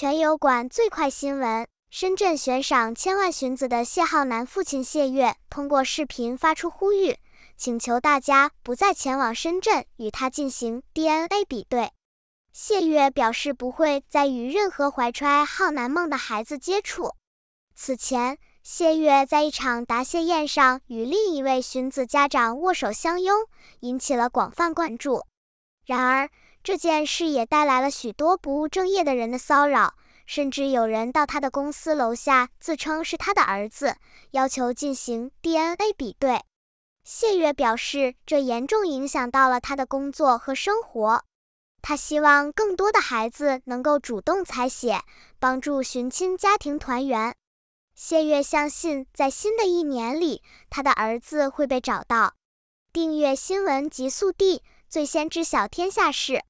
全油管最快新闻：深圳悬赏千万寻子的谢浩南父亲谢月通过视频发出呼吁，请求大家不再前往深圳与他进行 DNA 比对。谢月表示不会再与任何怀揣浩南梦的孩子接触。此前，谢月在一场答谢宴上与另一位寻子家长握手相拥，引起了广泛关注。然而，这件事也带来了许多不务正业的人的骚扰，甚至有人到他的公司楼下自称是他的儿子，要求进行 DNA 比对。谢月表示，这严重影响到了他的工作和生活。他希望更多的孩子能够主动采血，帮助寻亲家庭团圆。谢月相信，在新的一年里，他的儿子会被找到。订阅新闻极速递。最先知晓天下事。